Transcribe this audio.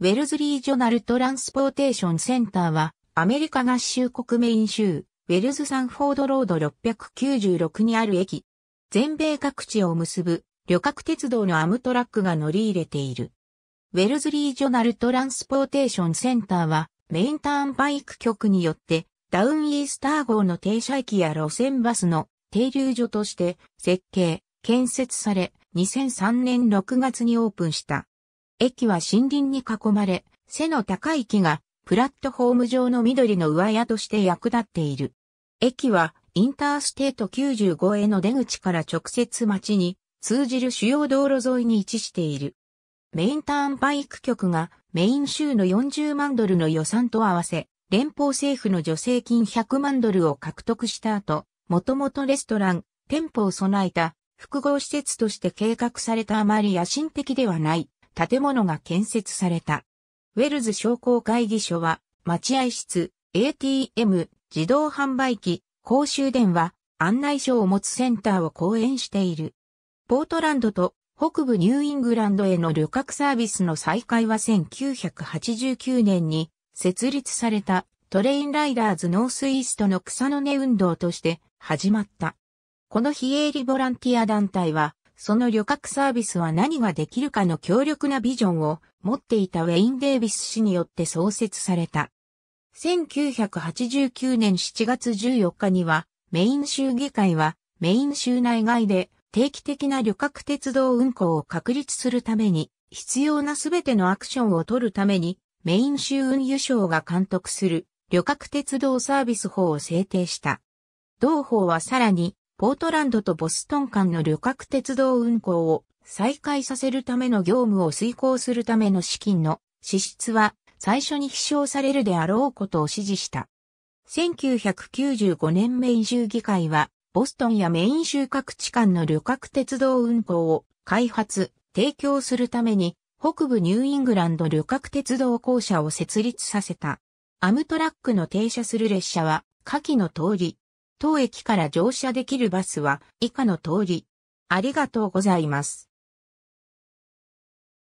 ウェルズリー・ジョナル・トランスポーテーション・センターは、アメリカ合衆国メイン州、ウェルズ・サンフォード・ロード696にある駅。全米各地を結ぶ、旅客鉄道のアムトラックが乗り入れている。ウェルズリー・ジョナル・トランスポーテーション・センターは、メインターンバイク局によって、ダウンイースター号の停車駅や路線バスの停留所として設計、建設され、2003年6月にオープンした。駅は森林に囲まれ、背の高い木がプラットフォーム上の緑の上屋として役立っている。駅はインターステート95への出口から直接町に通じる主要道路沿いに位置している。メインターンバイク局がメイン州の40万ドルの予算と合わせ、連邦政府の助成金100万ドルを獲得した後、もともとレストラン、店舗を備えた複合施設として計画されたあまり野心的ではない建物が建設された。ウェルズ商工会議所は、待合室、ATM、自動販売機、公衆電話、案内所を持つセンターを講演している。ポートランドと北部ニューイングランドへの旅客サービスの再開は1989年に設立されたトレインライダーズノースイーストの草の根運動として始まった。この非営利ボランティア団体はその旅客サービスは何ができるかの強力なビジョンを持っていたウェイン・デイビス氏によって創設された。1989年7月14日には、メイン州議会は、メイン州内外で定期的な旅客鉄道運行を確立するために、必要なすべてのアクションを取るために、メイン州運輸省が監督する旅客鉄道サービス法を制定した。同法はさらに、ポートランドとボストン間の旅客鉄道運行を再開させるための業務を遂行するための資金の支出は最初に飛翔されるであろうことを指示した。1995年メイン州議会は、ボストンやメイン州各地間の旅客鉄道運行を開発、提供するために、北部ニューイングランド旅客鉄道公社を設立させた。アムトラックの停車する列車は、下記の通り、当駅から乗車できるバスは以下の通り。ありがとうございます。